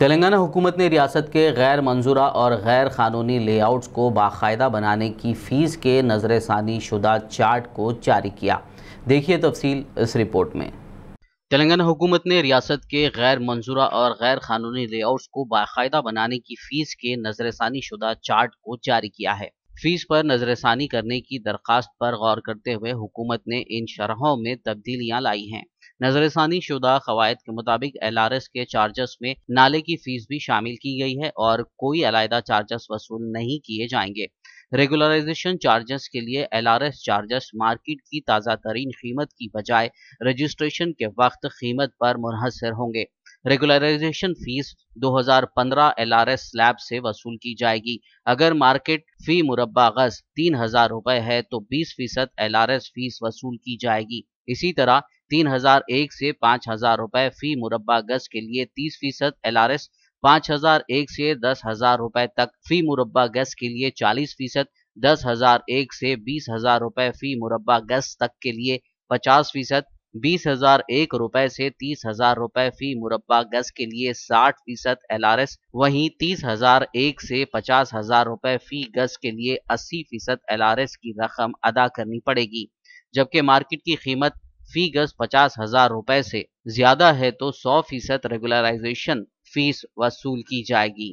तेलंगाना हुकूमत ने रियासत के गैर मंजूरा और गैर कानूनी लेआउट्स को बाकायदा बनाने की फ़ीस के नजर षानी शुदा चार्ट को जारी किया देखिए तफसील इस रिपोर्ट में तेलंगाना हुकूमत ने रियासत के गैर मंजूरा और गैर कानूनी लेआउट्स को बाकायदा बनाने की फ़ीस के नजर षानी शुदा चार्ट को जारी किया है फीस पर नजरसानी करने की दरख्वास्त पर गौर करते हुए हुकूमत ने इन शरहों में तब्दीलियाँ लाई हैं नजर शुदा कवायद के मुताबिक एल आर एस के चार्जेस में नाले की फीस भी शामिल की गई है और कोई अलायदा चार्जेस वसूल नहीं किए जाएंगे रेगुलराइजेशन चार्जेस के लिए L R S charges market की ताज़ा तरीन कीमत की बजाय रजिस्ट्रेशन के वक्त कीमत पर मुनहसर होंगे रेगुलराइजेशन फीस 2015 एलआरएस स्लैब से वसूल की जाएगी अगर मार्केट फी मुरबा गज तीन हजार रुपए है तो 20 फीसद एल फीस वसूल की जाएगी इसी तरह तीन हजार एक से पाँच हजार रुपए फी मुरबा गज के लिए तीस फीसद एल आर एस पाँच हजार एक से दस हजार रुपए तक फी मुरबा गज के लिए चालीस फीसद दस हजार एक से बीस हजार रुपए फी मुरबा गज तक के लिए पचास फीसद बीस हजार एक रुपए से तीस हजार रुपए फी मुरबा गज के लिए साठ फीसद एल आर एस वही तीस हजार एक से पचास हजार रुपए फी गज के लिए अस्सी फीसद एल आर एस की रकम अदा करनी पड़ेगी जबकि मार्केट की कीमत गज पचास हजार रुपए से ज्यादा है तो सौ फीसद रेगुलराइजेशन फीस वसूल की जाएगी